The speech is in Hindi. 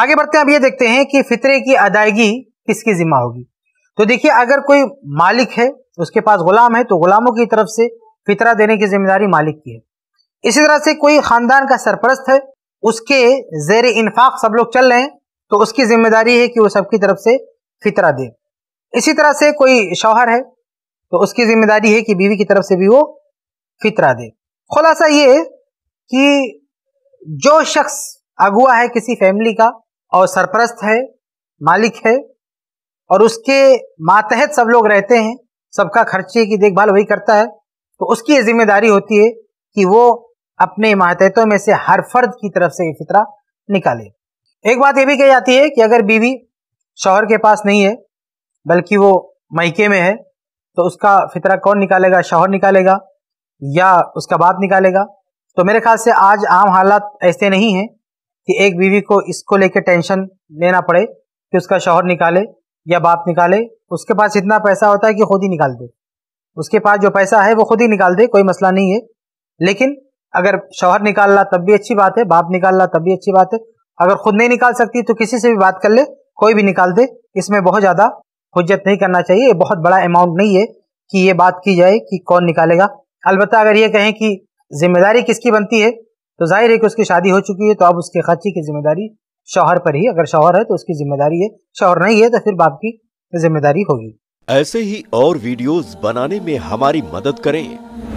आगे बढ़ते हैं अब ये देखते हैं कि फितरे की अदायगी किसकी जिम्मा होगी तो देखिए अगर कोई मालिक है उसके पास गुलाम है तो गुलामों की तरफ से फितरा देने की जिम्मेदारी मालिक की है इसी तरह से कोई खानदान का सरपरस्त है उसके जेर इन्फाक सब लोग चल रहे हैं तो उसकी जिम्मेदारी है कि वो सबकी तरफ से फितरा दे इसी तरह से कोई शौहर है तो उसकी जिम्मेदारी है कि बीवी की तरफ से भी वो फितरा दे खुलासा ये कि जो शख्स अगुआ है किसी फैमिली का और सरपरस्त है मालिक है और उसके मातहत सब लोग रहते हैं सबका खर्चे की देखभाल वही करता है तो उसकी ये जिम्मेदारी होती है कि वो अपने मातहतों में से हर फर्द की तरफ से ये फितरा निकाले एक बात ये भी कही जाती है कि अगर बीवी शौहर के पास नहीं है बल्कि वो मैके में है तो उसका फितरा कौन निकालेगा शौहर निकालेगा या उसका बाप निकालेगा तो मेरे ख्याल से आज आम हालात ऐसे नहीं हैं कि एक बीवी को इसको लेके टेंशन लेना पड़े कि उसका शोहर निकाले या बाप निकाले उसके पास इतना पैसा होता है कि खुद ही निकाल दे उसके पास जो पैसा है वो खुद ही निकाल दे कोई मसला नहीं है लेकिन अगर शोहर निकाल रहा तब भी अच्छी बात है बाप निकाल रहा तब भी अच्छी बात है अगर खुद नहीं निकाल सकती तो किसी से भी बात कर ले कोई भी निकाल दे इसमें बहुत ज़्यादा हजत नहीं करना चाहिए बहुत बड़ा अमाउंट नहीं है कि ये बात की जाए कि कौन निकालेगा अलबत्त अगर ये कहें कि जिम्मेदारी किसकी बनती है तो जाहिर है कि उसकी शादी हो चुकी है तो अब उसके खर्चे की जिम्मेदारी शोहर पर ही अगर शोहर है तो उसकी जिम्मेदारी है शोहर नहीं है तो फिर बाप की जिम्मेदारी होगी ऐसे ही और वीडियोस बनाने में हमारी मदद करें